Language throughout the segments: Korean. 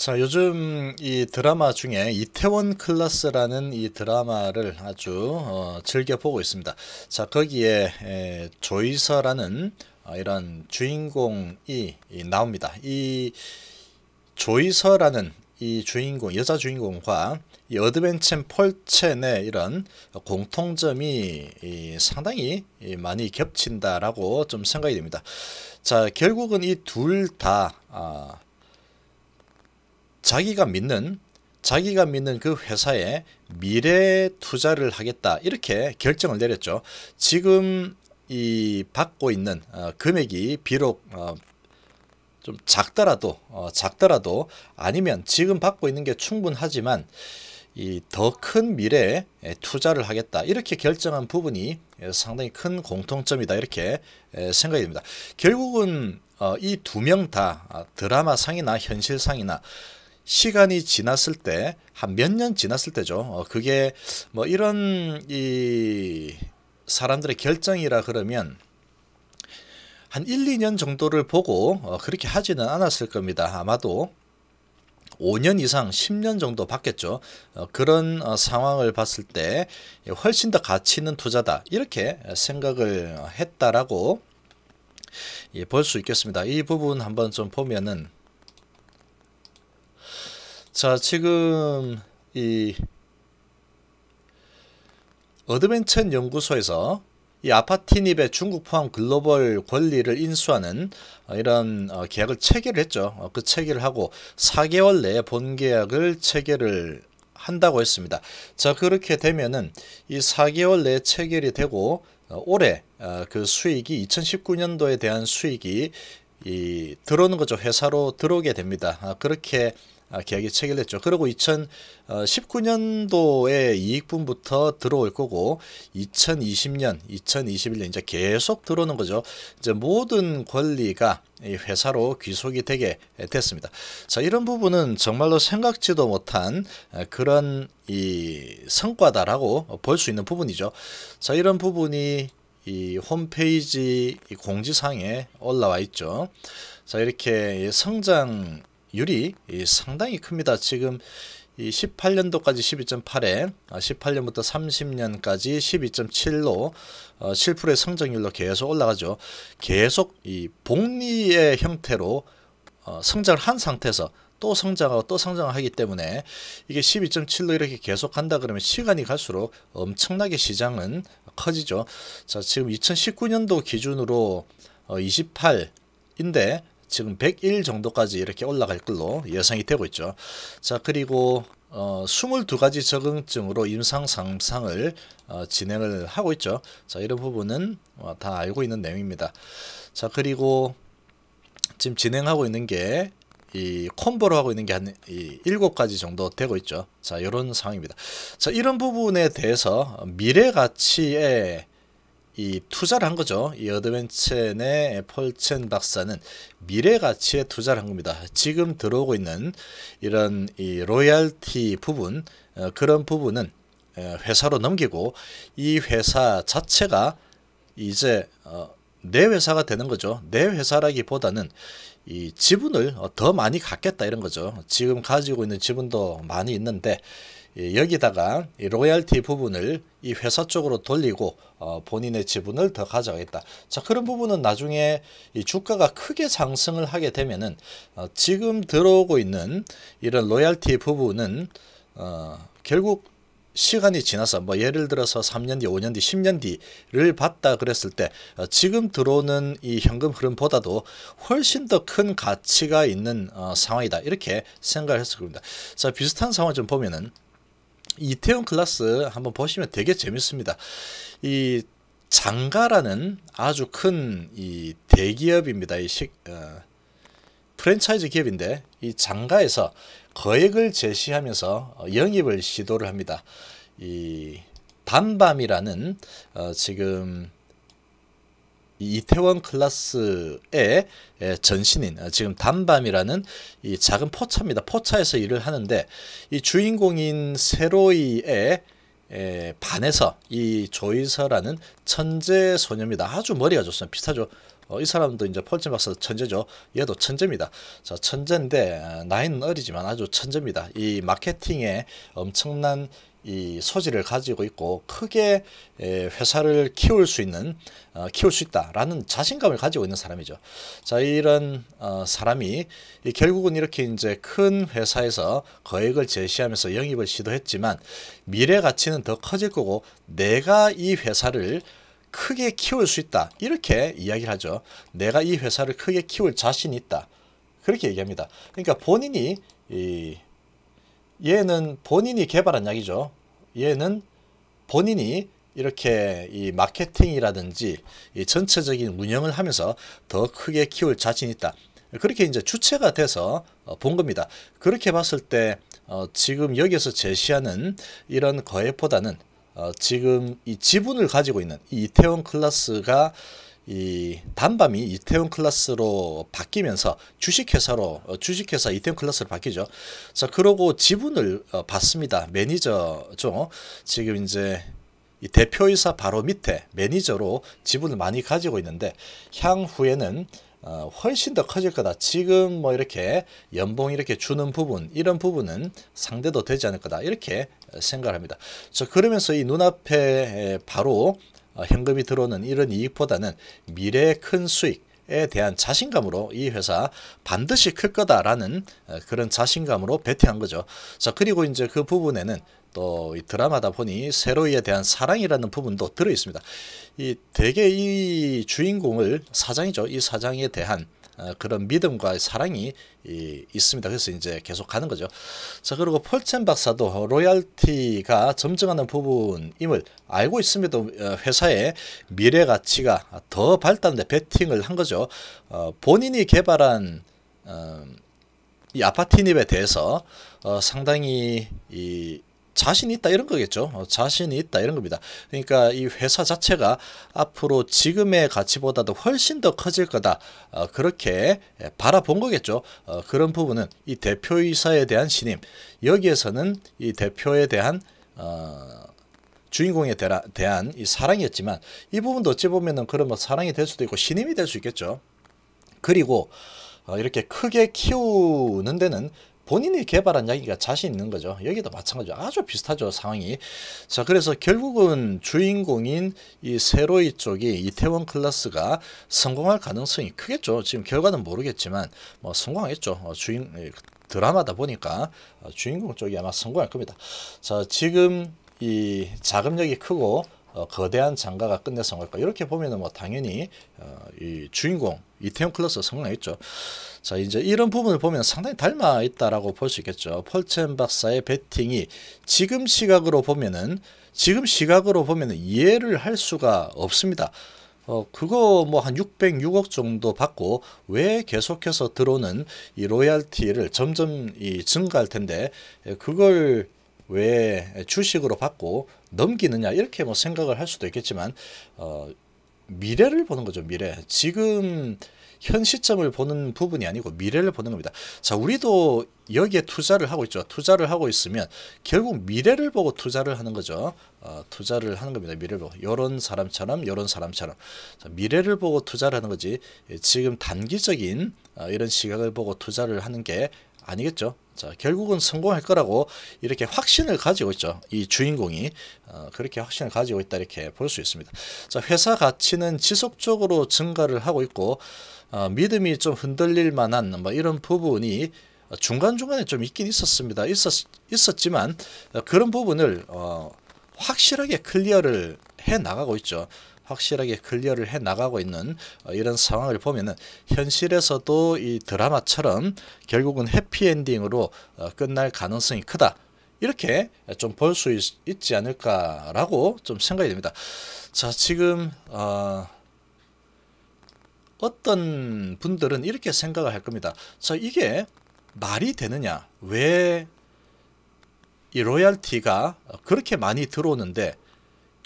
자, 요즘 이 드라마 중에 이태원 클라스라는 이 드라마를 아주 어, 즐겨 보고 있습니다. 자, 거기에 에, 조이서라는 어, 이런 주인공이 이, 나옵니다. 이 조이서라는 이 주인공, 여자 주인공과 이 어드벤첸 폴첸의 이런 공통점이 이 상당히 이 많이 겹친다라고 좀 생각이 됩니다. 자, 결국은 이 둘다 아, 자기가 믿는 자기가 믿는 그 회사에 미래 투자를 하겠다 이렇게 결정을 내렸죠. 지금 이 받고 있는 어, 금액이 비록 어, 좀 작더라도 어, 작더라도 아니면 지금 받고 있는 게 충분하지만 더큰 미래에 투자를 하겠다 이렇게 결정한 부분이 예, 상당히 큰 공통점이다 이렇게 예, 생각이 됩니다. 결국은 어, 이두 명다 아, 드라마상이나 현실상이나 시간이 지났을 때 한 몇 년 지났을 때죠. 어, 그게 뭐 이런 이 사람들의 결정이라 그러면 한 1, 2년 정도를 보고 어, 그렇게 하지는 않았을 겁니다. 아마도 5년 이상 10년 정도 받겠죠. 어, 그런 어, 상황을 봤을 때 훨씬 더 가치 있는 투자다 이렇게 생각을 했다라고 예, 볼수 있겠습니다. 이 부분 한번 좀 보면은 자, 지금 이 어드벤처 연구소에서 이 아파티닙의 중국 포함 글로벌 권리를 인수하는 어, 이런 어, 계약을 체결을 했죠. 어, 그 체결을 하고 4개월 내에 본 계약을 체결을 한다고 했습니다. 자 그렇게 되면은 이 4개월 내에 체결이 되고 올해 그 수익이 2019년도에 대한 수익이 이 들어오는 거죠. 회사로 들어오게 됩니다. 아, 그렇게 아, 계약이 체결됐죠. 그리고 2019년도에 이익분부터 들어올 거고 2020년, 2021년 이제 계속 들어오는 거죠. 이제 모든 권리가 이 회사로 귀속이 되게 됐습니다. 자, 이런 부분은 정말로 생각지도 못한 아, 그런 이 성과다라고 볼 수 있는 부분이죠. 자, 이런 부분이 이 홈페이지 공지사항에 올라와 있죠. 자, 이렇게 성장 율이 상당히 큽니다. 지금 이 18년도까지 12.8에 18년부터 30년까지 12.7로 7%의 성장률로 계속 올라가죠. 계속 이 복리의 형태로 어, 성장을 한 상태에서 또 성장하고 또 성장하기 때문에 이게 12.7로 이렇게 계속 간다 그러면 시간이 갈수록 엄청나게 시장은 커지죠. 자 지금 2019년도 기준으로 28인데 어, 지금 101 정도까지 이렇게 올라갈 걸로 예상이 되고 있죠. 자 그리고 어, 22가지 적응증으로 임상상상을 어, 진행을 하고 있죠. 자 이런 부분은 어, 다 알고 있는 내용입니다. 자 그리고 지금 진행하고 있는 게 이 콤보로 하고 있는 게 한7 가지 정도 되고 있죠. 자, 이런 상황입니다. 자, 이런 부분에 대해서 미래 가치에 이 투자를 한 거죠. 이 어드벤첸의 폴첸 박사는 미래 가치에 투자를 한 겁니다. 지금 들어오고 있는 이런 이 로얄티 부분 어, 그런 부분은 어, 회사로 넘기고 이 회사 자체가 이제 어, 내 회사가 되는 거죠. 내 회사라기보다는 이 지분을 더 많이 갖겠다 이런 거죠. 지금 가지고 있는 지분도 많이 있는데 예, 여기다가 로열티 부분을 이 회사 쪽으로 돌리고 어 본인의 지분을 더 가져가겠다. 자 그런 부분은 나중에 이 주가가 크게 상승을 하게 되면은 어 지금 들어오고 있는 이런 로열티 부분은 어 결국 시간이 지나서 뭐 예를 들어서 3년 뒤, 5년 뒤, 10년 뒤를 봤다 그랬을 때 어, 지금 들어오는 이 현금 흐름보다도 훨씬 더 큰 가치가 있는 어, 상황이다 이렇게 생각을 했을 겁니다. 자 비슷한 상황 좀 보면은 이태원 클라스 한번 보시면 되게 재밌습니다. 이 장가라는 아주 큰 이 대기업입니다. 이 식, 어, 프랜차이즈 기업인데 이 장가에서 거액을 제시하면서 어, 영입을 시도를 합니다. 이 단밤이라는 어, 지금 이태원 클라스의 예, 전신인 아, 지금 단밤이라는 이 작은 포차입니다. 포차에서 일을 하는데 이 주인공인 세로이의 예, 반해서 이 조이서라는 천재 소녀입니다. 아주 머리가 좋습니다. 비슷하죠. 어, 이 사람도 이제 폴침박사 천재죠. 얘도 천재입니다. 자, 천재인데 아, 나이는 어리지만 아주 천재입니다. 이 마케팅에 엄청난 이소질을 가지고 있고 크게 회사를 키울 수 있는 어, 키울 수 있다라는 자신감을 가지고 있는 사람이죠. 자 이런 어, 사람이 결국은 이렇게 이제 큰 회사에서 거액을 제시하면서 영입을 시도했지만 미래 가치는 더 커질 거고 내가 이 회사를 크게 키울 수 있다 이렇게 이야기를 하죠. 내가 이 회사를 크게 키울 자신 있다 그렇게 얘기합니다. 그러니까 본인이 이 얘는 본인이 개발한 약이죠. 얘는 본인이 이렇게 이 마케팅이라든지 이 전체적인 운영을 하면서 더 크게 키울 자신 있다. 그렇게 이제 주체가 돼서 어, 본 겁니다. 그렇게 봤을 때어 지금 여기서 제시하는 이런 거액보다는 어 지금 이 지분을 가지고 있는 이태원 클라스가 이 단밤이 이태원 클라스로 바뀌면서 주식회사로 어, 주식회사 이태원 클라스로 바뀌죠. 자 그러고 지분을 어, 받습니다. 매니저죠. 지금 이제 이 대표이사 바로 밑에 매니저로 지분을 많이 가지고 있는데 향후에는 어, 훨씬 더 커질 거다. 지금 뭐 이렇게 연봉 이렇게 주는 부분 이런 부분은 상대도 되지 않을 거다. 이렇게 어, 생각 합니다. 저 그러면서 이 눈앞에 바로 어, 현금이 들어오는 이런 이익보다는 미래의 큰 수익, 에 대한 자신감으로 이 회사 반드시 클 거다라는 어, 그런 자신감으로 베팅한 거죠. 자 그리고 이제 그 부분에는 또이 드라마다 보니 세로이에 대한 사랑이라는 부분도 들어 있습니다. 이 대개 이 주인공을 사장이죠. 이 사장에 대한 어, 그런 믿음과 사랑이 있습니다. 그래서 이제 계속 가는 거죠. 자 그리고 폴첸 박사도 로열티가 점증하는 부분임을 알고 있음에도 어, 회사의 미래 가치가 더 발달돼 베팅을 한 거죠. 어, 본인이 개발한 이 아파트닙에 대해서 상당히 이 자신이 있다 이런 거겠죠. 어, 자신이 있다 이런 겁니다. 그러니까 이 회사 자체가 앞으로 지금의 가치보다도 훨씬 더 커질 거다. 어, 그렇게 예, 바라본 거겠죠. 어, 그런 부분은 이 대표이사에 대한 신임. 여기에서는 이 대표에 대한 어, 주인공에 대라, 대한 이 사랑이었지만 이 부분도 어찌 보면은 그런 뭐 사랑이 될 수도 있고 신임이 될 수 있겠죠. 그리고 어, 이렇게 크게 키우는 데는 본인이 개발한 이야기가 자신 있는 거죠. 여기도 마찬가지죠. 아주 비슷하죠. 상황이. 자 그래서 결국은 주인공인 이 세로이 쪽이 이태원 클라스가 성공할 가능성이 크겠죠. 지금 결과는 모르겠지만 뭐 성공했죠. 어, 주인 예, 드라마다 보니까 어, 주인공 쪽이 아마 성공할 겁니다. 자 지금 이 자금력이 크고 어, 거대한 장가가 끝내서 온 걸까? 이렇게 보면은 뭐 당연히 어, 이 주인공 이태원 클러스 성공했죠. 자 이제 이런 부분을 보면 상당히 닮아 있다라고 볼 수 있겠죠. 펄첸 박사의 배팅이 지금 시각으로 보면은 지금 시각으로 보면은 이해를 할 수가 없습니다. 어, 그거 뭐 한 606억 정도 받고 왜 계속해서 들어오는 이 로얄티를 점점 이 증가할 텐데 그걸 왜 주식으로 받고 넘기느냐 이렇게 뭐 생각을 할 수도 있겠지만 어, 미래를 보는 거죠 미래 지금 현 시점을 보는 부분이 아니고 미래를 보는 겁니다 자 우리도 여기에 투자를 하고 있죠 투자를 하고 있으면 결국 미래를 보고 투자를 하는 거죠 어, 투자를 하는 겁니다 미래를 보고 요런 사람처럼 요런 사람처럼 자, 미래를 보고 투자를 하는 거지 예, 지금 단기적인 어, 이런 시각을 보고 투자를 하는 게 아니겠죠 자, 결국은 성공할 거라고 이렇게 확신을 가지고 있죠. 이 주인공이 어, 그렇게 확신을 가지고 있다 이렇게 볼 수 있습니다. 자, 회사 가치는 지속적으로 증가를 하고 있고 어, 믿음이 좀 흔들릴 만한 뭐 이런 부분이 중간중간에 좀 있긴 있었습니다. 있었, 있었지만 그런 부분을 어, 확실하게 클리어를 해 나가고 있죠. 확실하게 클리어를 해 나가고 있는 어, 이런 상황을 보면은 현실에서도 이 드라마처럼 결국은 해피엔딩으로 어, 끝날 가능성이 크다. 이렇게 좀 볼 수 있지 않을까라고 좀 생각이 됩니다. 자, 지금 어, 어떤 분들은 이렇게 생각을 할 겁니다. 자, 이게 말이 되느냐? 왜 이 로얄티가 그렇게 많이 들어오는데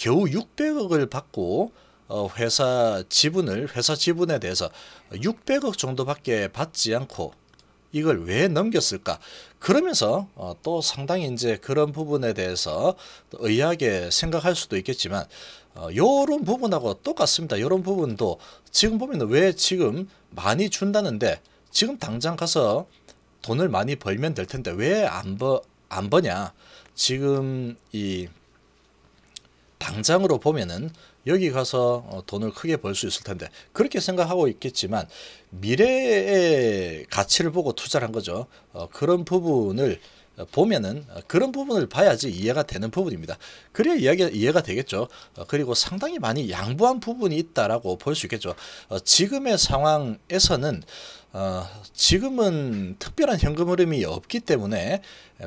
겨우 600억을 받고 어, 회사 지분을 회사 지분에 대해서 600억 정도밖에 받지 않고 이걸 왜 넘겼을까? 그러면서 어, 또 상당히 이제 그런 부분에 대해서 의아하게 생각할 수도 있겠지만 이런 어, 부분하고 똑같습니다. 이런 부분도 지금 보면 왜 지금 많이 준다는데 지금 당장 가서 돈을 많이 벌면 될 텐데 왜 안 버, 안 버냐? 지금 이 당장으로 보면은 여기 가서 어, 돈을 크게 벌 수 있을 텐데 그렇게 생각하고 있겠지만 미래의 가치를 보고 투자를 한 거죠. 어, 그런 부분을 어, 보면은 그런 부분을 봐야지 이해가 되는 부분입니다. 그래야 이야기, 이해가 되겠죠. 그리고 상당히 많이 양보한 부분이 있다라고 볼 수 있겠죠. 지금의 상황에서는 어, 지금은 특별한 현금 흐름이 없기 때문에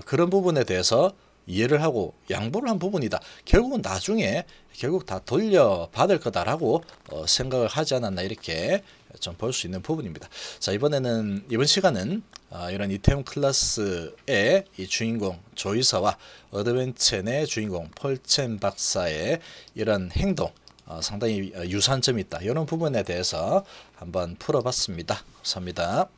그런 부분에 대해서 이해를 하고 양보를 한 부분이다. 결국은 나중에 결국 다 돌려받을 거다라고 어, 생각을 하지 않았나 이렇게 좀 볼 수 있는 부분입니다. 자 이번에는 이번 시간은 어, 이런 이태 클라스의 이 주인공 조이서와 어드벤첸의 주인공 폴첸 박사의 이런 행동 어, 상당히 유산점이 있다. 이런 부분에 대해서 한번 풀어봤습니다. 감사합니다.